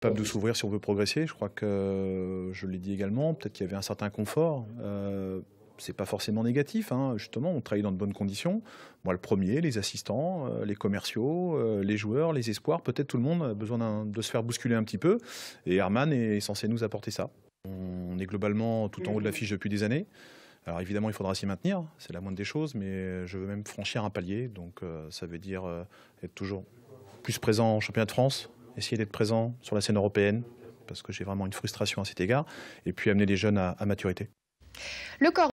capable de s'ouvrir si on veut progresser. Je crois que, je l'ai dit également, peut-être qu'il y avait un certain confort. Euh, c'est pas forcément négatif, hein, justement, on travaille dans de bonnes conditions. Moi, le premier, les assistants, euh, les commerciaux, euh, les joueurs, les espoirs, peut-être tout le monde a besoin de se faire bousculer un petit peu. Et Herman est censé nous apporter ça. On est globalement tout en haut de la fiche depuis des années. Alors évidemment, il faudra s'y maintenir, c'est la moindre des choses, mais je veux même franchir un palier. Donc euh, ça veut dire être toujours plus présent en championnat de France, essayer d'être présent sur la scène européenne, parce que j'ai vraiment une frustration à cet égard, et puis amener les jeunes à, maturité.